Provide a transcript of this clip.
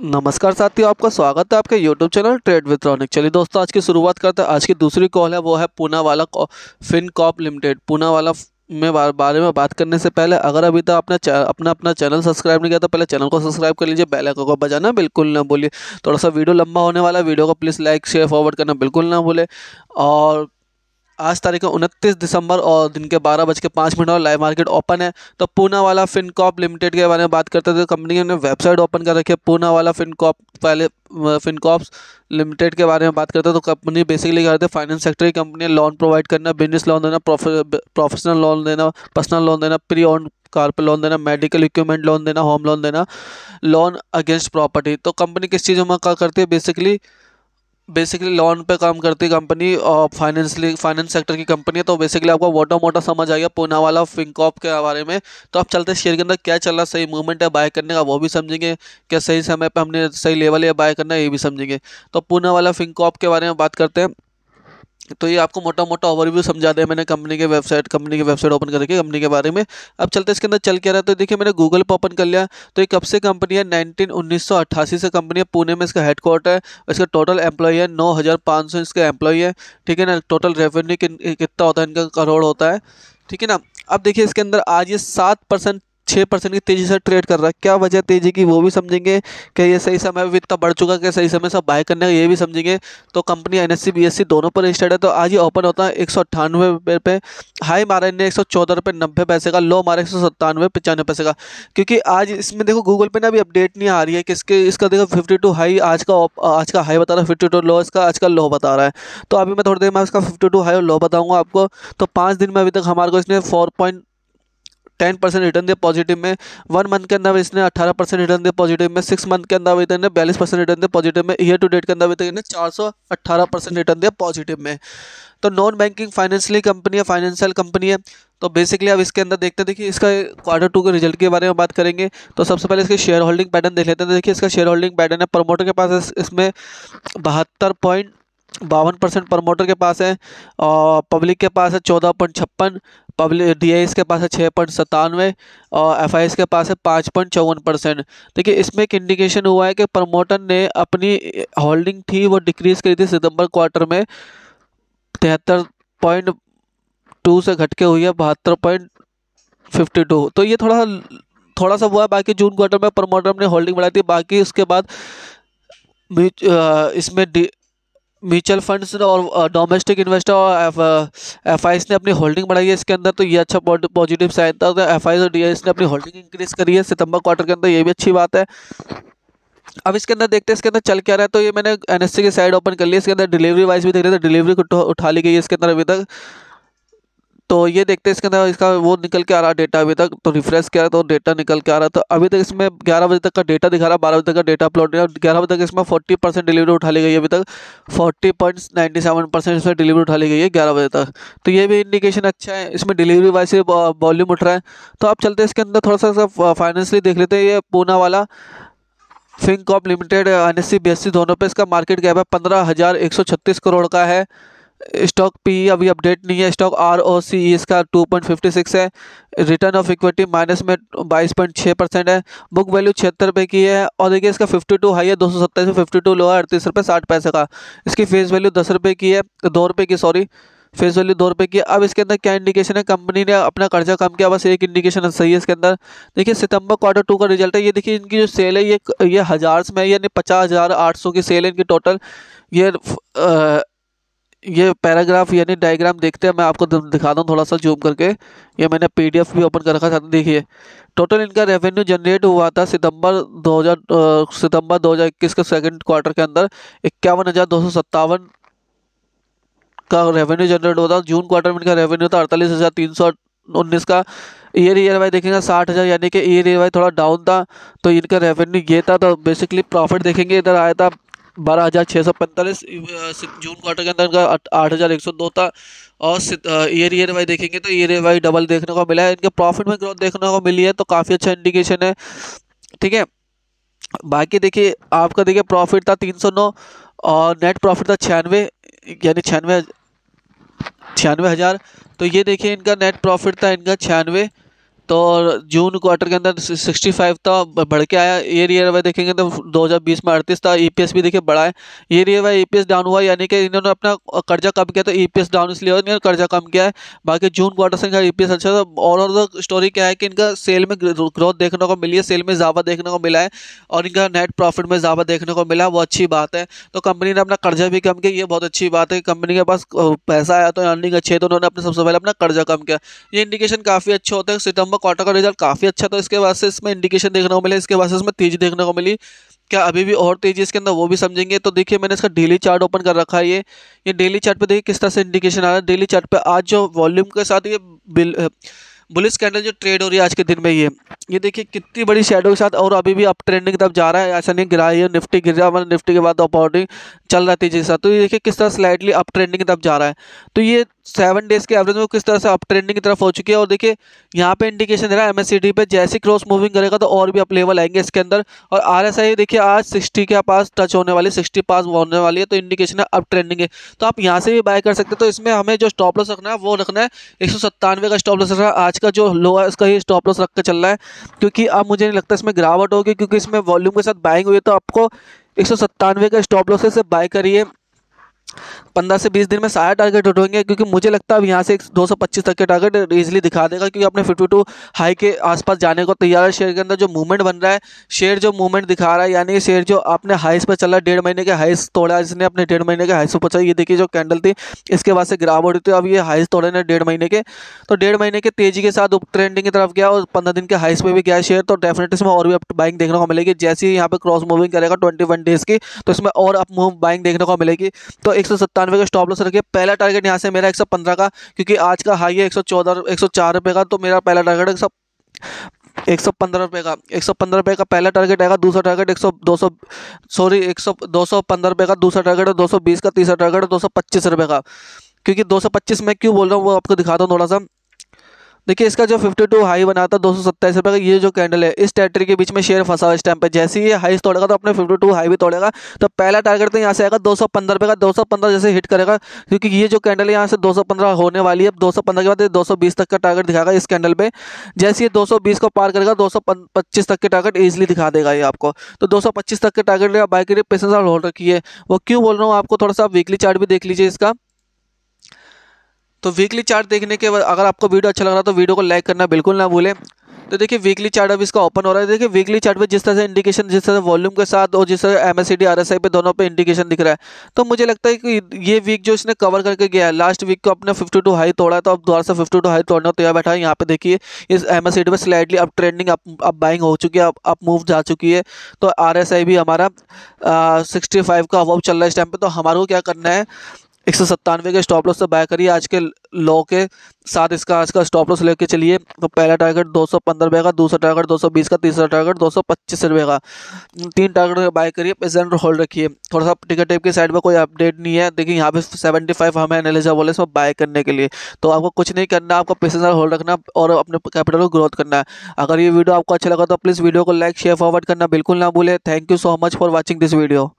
नमस्कार साथियों आपका स्वागत है आपके YouTube channel trade with Ronik चलिए दोस्तों आज की शुरुआत करते हैं आज की दूसरी कॉल है वो है पूना वाला फिन कॉप लिमिटेड पूना वाला में बार, बारे में बात करने से पहले अगर अभी तक आपने अपना अपना चैनल सब्सक्राइब नहीं किया तो पहले चैनल को सब्सक्राइब कर लीजिए बेल आइकन को बजाना बिल्कुल ना भूलिए थोड़ा सा वीडियो लंबा होने वाला वीडियो को प्लीज़ लाइक शेयर फॉरवर्ड करना बिल्कुल ना भूले और आज तारीख है उनतीस दिसंबर और दिन के बारह बज के पाँच मिनट और लाइव मार्केट ओपन है तो पूना वाला फिनकॉप लिमिटेड के बारे में बात करते थे कंपनी ने वेबसाइट ओपन कर रखी है पूना वाला फिनकॉप पहले फिनकॉप्स लिमिटेड के बारे में बात करते हैं तो कंपनी बेसिकली करते हैं फाइनेंस सेक्टर की कंपनी लोन प्रोवाइड करना बिजनेस लोन देना प्रोफेशनल लोन देना पर्सनल लोन देना प्री ऑन कार पर लोन देना मेडिकल इक्विपमेंट लोन देना होम लोन देना लोन अगेंस्ट प्रॉपर्टी तो कंपनी किस चीज़ों में क्या करती है बेसिकली बेसिकली लोन पे काम करती कंपनी और फाइनेंसली फाइनेंस सेक्टर की कंपनी है तो बेसिकली आपको मोटा मोटा समझ आ गया वाला फिंकॉप के बारे में तो आप चलते शेयर के अंदर क्या चल रहा सही मूवमेंट है बाय करने का वो भी समझेंगे क्या सही समय पर हमने सही लेवल है बाय करना है ये भी समझेंगे तो पूनावाला फिंकॉप के बारे में बात करते हैं तो ये आपको मोटा मोटा ओवरव्यू समझा दिया मैंने कंपनी के वेबसाइट कंपनी के वेबसाइट ओपन करके कंपनी के बारे में अब चलते इसके अंदर चल क्या रहा है तो देखिए मैंने गूगल पर ओपन कर लिया तो ये कब से कंपनी है नाइनटीन उन्नीस सौ अट्ठासी से कंपनी है पुणे में इसका हेडक्वार्टर है इसका टोटल एम्प्लॉई है नौ हज़ार पाँच सौ इसका एम्प्लॉई है ठीक है ना टोटल रेवेन्यू कितना होता है इनका करोड़ होता है ठीक है ना अब देखिए इसके अंदर आज ये सात परसेंट छः परसेंट की तेज़ी से ट्रेड कर रहा है क्या वजह तेज़ी की वो भी समझेंगे कि ये सही समय भी इतना बढ़ चुका है कि सही समय सब बाय करने का ये भी समझेंगे तो कंपनी एन एस दोनों पर रजिस्टर्ड है तो आज ही ओपन होता है एक सौ अट्ठानवे रुपये पे हाई मारा इन्हें एक सौ चौदह रुपये नब्बे पैसे का लो मारा एक सौ सत्तानवे पचानवे पैसे का क्योंकि आज इसमें देखो गूगल पे ना अभी अपडेट नहीं आ रही है कि इसके इसका देखो फिफ्टी टू हाई आज का आज का हाई बता रहा है फिफ्टी टू लो इसका आज का लो बता रहा है तो अभी मैं थोड़ी देर में इसका फिफ्टी टू हाई और लो बताऊँगा आपको तो पाँच दिन में अभी तक हमारे को इसने four point ten percent return दिया पॉजिटिव में वन मंथ के अंदर इसने अठारह परसेंट रिटर्न दिया पॉजिटिव में सिक्स मंथ के अंदर तो इतने बयालीस परसेंट रिटर्न दिया पॉजिटिव में ईयर टू डेट के अंदर तो इतने चार सौ अट्ठारह परसेंट रिटर्न दिया पॉजिटिव में तो नॉन बैंकिंग फाइनेंशियली कंपनी है फाइनेंशियल कंपनी है तो बेसिकली अब इसके अंदर देखते हैं देखिए इसका क्वार्टर टू के रिजल्ट के बारे में बात करेंगे तो सबसे पहले इसके शेयर होल्डिंग पैटर्न देख लेते हैं देखिए इसका शेयर होल्डिंग पैटर्न है प्रमोटर के पास इसमें बहत्तर पॉइंट बावन परसेंट प्रमोटर के पास है और पब्लिक के पास है चौदह पॉइंट छप्पन पब्लिक डी के पास है छः पॉइंट सत्तानवे और एफ के पास है पाँच पॉइंट चौवन परसेंट देखिए इसमें एक इंडिकेशन हुआ है कि प्रमोटर ने अपनी होल्डिंग थी वो डिक्रीज़ करी थी सितंबर क्वार्टर में तिहत्तर पॉइंट टू से घटके हुई है बहत्तर पॉइंट फिफ्टी टू तो ये थोड़ा सा थोड़ा सा हुआ है बाकी जून क्वार्टर में प्रमोटर ने होल्डिंग बढ़ाई थी बाकी उसके बाद इसमें म्यूचुअल फंड्स और डोमेस्टिक इन्वेस्टर और एफ आई ने अपनी होल्डिंग बढ़ाई है इसके अंदर तो ये अच्छा पॉजिटिव साइन था तो एफ और डी ने अपनी होल्डिंग इंक्रीज़ करी है सितंबर क्वार्टर के अंदर ये भी अच्छी बात है अब इसके अंदर देखते हैं इसके अंदर चल क्या रहा है तो ये मैंने एन e की साइड ओपन कर ली इसके अंदर डिलीवरी वाइज भी देख रहे थे डिलीवरी तो उठा ली गई है इसके अंदर अभी तक तो ये देखते हैं इसके अंदर इसका वो निकल के आ रहा है डेटा अभी तक तो रिफ्रेश किया तो डेटा निकल के आ रहा है तो अभी तक इसमें ग्यारह बजे तक का डेटा दिखा रहा है बारह बजे तक का डेटा अपलोड नहीं ग्यारह बजे तक इसमें फोर्टी परसेंट डिलीवरी उठा ली गई अभी तक forty point ninety seven percent इसमें डिलीवरी उठा ली गई है ग्यारह बजे तक तो ये भी इंडिकेशन अच्छा है इसमें डिलीवरी वाइज से वॉल्यूम उठ रहा है तो आप चलते हैं इसके अंदर थोड़ा सा फाइनेंशली देख लेते हैं ये Poonawalla Fincorp limited N S C दोनों पर इसका मार्केट कैप है पंद्रह हज़ार एक सौ छत्तीस करोड़ का है स्टॉक पी e अभी अपडेट नहीं है स्टॉक आर ओ सी इसका टू पॉइंट फिफ्टी सिक्स है रिटर्न ऑफ इक्विटी माइनस में बाईस पॉइंट छः परसेंट है बुक वैल्यू छिहत्तर रुपये की है और देखिए इसका फिफ्टी टू हाई है दो सौ सत्ताईस फिफ्टी टू लो है अड़तीस रुपये साठ पैसे का इसकी फेस वैल्यू दस रुपये की है दो रुपये की सॉरी फेस वैल्यू दो रुपये की अब इसके अंदर क्या इंडिकेशन है कंपनी ने अपना कर्जा कम किया बस एक इंडिकेशन सही है इसके अंदर देखिए सितंबर क्वार्टर टू का रिजल्ट है ये देखिए इनकी जो सेल है ये ये हज़ार्स में यानी पचास हज़ार आठ सौ की सेल है इनकी टोटल ये ये पैराग्राफ यानी डायग्राम देखते हैं मैं आपको दिखा दूँ थोड़ा सा जूम करके ये मैंने पीडीएफ भी ओपन कर रखा था देखिए टोटल इनका रेवेन्यू जनरेट हुआ था सितंबर 2000 सितंबर 2021 के सेकंड क्वार्टर के अंदर इक्यावन हज़ार दो सौ सत्तावन का रेवेन्यू जनरेट हुआ था जून क्वार्टर में इनका रेवेन्यू था अड़तालीस हज़ार तीन सौ उन्नीस का ईयर ईयर वाई देखेंगे साठ हज़ार यानी कि ईयर ईयर वाई थोड़ा डाउन था तो इनका रेवेन्यू ये था तो बेसिकली प्रॉफिट देखेंगे इधर आया था बारह हज़ार छः सौ पैंतालीस जून क्वार्टर के अंदर इनका आठ हज़ार एक सौ दो था और ईयर ईयर वाई देखेंगे तो ईयर वाई डबल देखने को मिला है इनके प्रॉफिट में ग्रोथ देखने को मिली है तो काफ़ी अच्छा इंडिकेशन है ठीक है बाकी देखिए आपका देखिए प्रॉफिट था तीन सौ नौ और नेट प्रॉफिट था छियानवे यानी छियानवे छियानवे हज़ार तो ये देखिए इनका नेट प्रॉफिट था इनका छियानवे तो जून क्वार्टर के अंदर 65 था तो बढ़ के आया ये ईयर वाई देखेंगे तो 2020 में 38 था ईपीएस e भी देखिए बढ़ा है ये ईयर वाई ईपीएस डाउन हुआ यानी कि इन्होंने अपना कर्जा कम किया तो ईपीएस e डाउन इसलिए इन्होंने कर्जा कम किया है बाकी जून क्वार्टर से इनका ईपीएस e अच्छा था और तो स्टोरी क्या है कि इनका सेल में ग्रोथ देखने को मिली है सेल में ज़्यादा देखने को मिला है और इनका नेट प्रॉफिट में ज़्यादा देखने को मिला वो अच्छी बात है तो कंपनी ने अपना कर्जा भी कम किया ये बहुत अच्छी बात है कंपनी के पास पैसा आया तो अर्निंग अच्छी है तो उन्होंने अपने सबसे पहले अपना कर्जा कम किया ये इंडिकेशन काफ़ी अच्छे होते हैं सितंबर क्वार्टर का रिजल्ट काफ़ी अच्छा था इसके बाद से इसमें इंडिकेशन देखने को मिले इसके बाद से इसमें तेजी देखने को मिली क्या अभी भी और तेजी इसके अंदर वो भी समझेंगे तो देखिए मैंने इसका डेली चार्ट ओपन कर रखा है ये ये डेली चार्ट पे देखिए किस तरह से इंडिकेशन आ रहा है डेली चार्ट पे आज जो वॉल्यूम के साथ ये बिल बुलिस कैंडल जो ट्रेड हो रही है आज के दिन में ये ये देखिए कितनी बड़ी शेडो के साथ और अभी भी अप ट्रेंडिंग तब जा रहा है ऐसा नहीं गिरा है निफ्टी गिर रहा मतलब निफ्टी के बाद अपॉर्डिंग तो चल रहा तेजी के साथ तो ये देखिए किस तरह स्लाइडली अप ट्रेंडिंग तब तरफ जा रहा है तो ये सेवन डेज़ के एवरेज में किस तरह से अप ट्रेंडिंग की तरफ हो चुकी है और देखिए यहाँ पे इंडिकेशन दे रहा है डी पे जैसे क्रॉस मूविंग करेगा तो और भी अप लेवल आएंगे इसके अंदर और आई देखिए आज सिक्सटी के पास टच होने वाली सिक्सटी पास होने वाली है तो इंडिकेशन है अप ट्रेंडिंग है तो आप यहाँ से भी बाय कर सकते हैं तो इसमें हमें जो स्टॉप लॉस रखना है वो रखना है एक का स्टॉप लॉस रखना है आज का जो लो है उसका ही स्टॉप लॉस रख कर चल रहा है क्योंकि अब मुझे नहीं लगता इसमें गिरावट होगी क्योंकि इसमें वॉल्यूम के साथ बाइंग हुई है तो आपको एक सौ सत्तानवे का स्टॉप लॉस से बाय करिए पंद्रह से बीस दिन में सारे टारगेट उठेंगे क्योंकि मुझे लगता है अब यहाँ से एक दो सौ पच्चीस तक के टारगेट इजीली दिखा देगा क्योंकि अपने फिफ्टी टू हाई के आसपास जाने को तैयार है शेयर के अंदर जो मूवमेंट बन रहा है शेयर जो मूवमेंट दिखा रहा है यानी शेयर जो अपने हाइस पर चल रहा है डेढ़ महीने के हाइस तोड़ा जिसने अपने डेढ़ महीने के हाइस पर पहुँचा ये देखिए जो कैंडल थी इसके बाद से ग्राफ उठी थी अब ये हाइस तोड़े ना डेढ़ महीने के तो डेढ़ महीने के तेजी के साथ ट्रेंडिंग की तरफ गया और पंद्रह दिन के हाइस पर भी गया शेयर तो डेफिनेटली इसमें और भी अप बाइंग देखने को मिलेगी जैसे ही यहाँ पर क्रॉस मूविंग करेगा ट्वेंटी डेज की तो इसमें और अप मूव बाइंग देखने को मिलेगी तो एक सौ का स्टॉप लॉस रखिए पहला टारगेट यहाँ से मेरा एक का क्योंकि आज का हाई है एक सौ का तो मेरा पहला टारगेट एक एक सौ पंद्रह रुपये का एक सौ पंद्रह रुपये का पहला टारगेट आएगा दूसरा टारगेट एक सौ दो सौ सॉरी एक सौ दो सौ पंद्रह रुपये का दूसरा टारगेट और दो सौ बीस का तीसरा टारगेट और दो सौ पच्चीस रुपये का क्योंकि दो सौ पच्चीस मैं क्यों बोल रहा हूँ वो आपको दिखाता हूँ थोड़ा सा देखिए इसका जो 52 हाई बना था दो सौ का ये जो कैंडल है इस टेरिटरी के बीच में शेयर फंसा हुआ इस टाइम पे जैसे ही ये हाई तोड़ेगा तो अपने 52 हाई भी तोड़ेगा तो पहला टारगेट तो यहाँ से आएगा दो रुपए का दो जैसे हिट करेगा क्योंकि ये जो कैंडल है यहाँ से दो होने वाली है दो के बाद दो तक का टारगेट दिखाएगा इस कैंडल पर जैसे ये दो को पार करेगा दो तक के टारगेट ईजिली दिखा देगा ये आपको तो दो तक के टारगेट बाइक पेसेंस होल्ड रखिए वो क्यों बोल रहा हूँ आपको थोड़ा सा वीकली चार्ट भी देख लीजिए इसका तो वीकली चार्ट देखने के बाद अगर आपको वीडियो अच्छा लग रहा तो वीडियो को लाइक करना बिल्कुल ना भूलें तो देखिए वीकली चार्ट अब इसका ओपन हो रहा है देखिए वीकली चार्ट पे जिस तरह से इंडिकेशन जिस तरह से वॉल्यूम के साथ और जिस तरह एम एस सी पे दोनों पे इंडिकेशन दिख रहा है तो मुझे लगता है कि ये वीक जो इसने कवर करके गया है लास्ट वीक को अपने फिफ्टी टू हाई तोड़ा तो अब दोबारा से फिफ्टी टू हाई तोड़ना तो तैयार यहाँ बैठा है यहाँ पे देखिए इस एम एस पे स्लाइडली अब ट्रेंडिंग अप अब बाइंग हो चुकी है अब अप मूव जा चुकी है तो आर भी हमारा सिक्सटी का अब चल रहा है इस टाइम पर तो हमारे को क्या करना है एक सौ सत्तानवे के स्टॉप लॉस से बाय करिए आज के लो के साथ इसका आज का स्टॉप लॉस लेके चलिए तो पहला टारगेट दो सौ पंद्रह रुपये का दूसरा टारगेट दो सौ बीस का तीसरा टारगेट दो सौ पच्चीस रुपये का तीन टारगेट बाय करिए प्रेजेंट होल्ड रखिए थोड़ा सा टिकट टेप की साइड में कोई अपडेट नहीं है देखिए यहाँ पे सेवेंटी फाइव हमें एलिजिबल है इसमें बाय करने के लिए तो आपको कुछ नहीं करना आपको प्रेजेंट होल्ड रखना और अपने कैपिटल को ग्रोथ करना है अगर ये वीडियो आपको अच्छा लगा तो प्लीज़ वीडियो को लाइक शेयर फॉरवर्ड करना बिल्कुल ना भूलें thank you so much for watching this video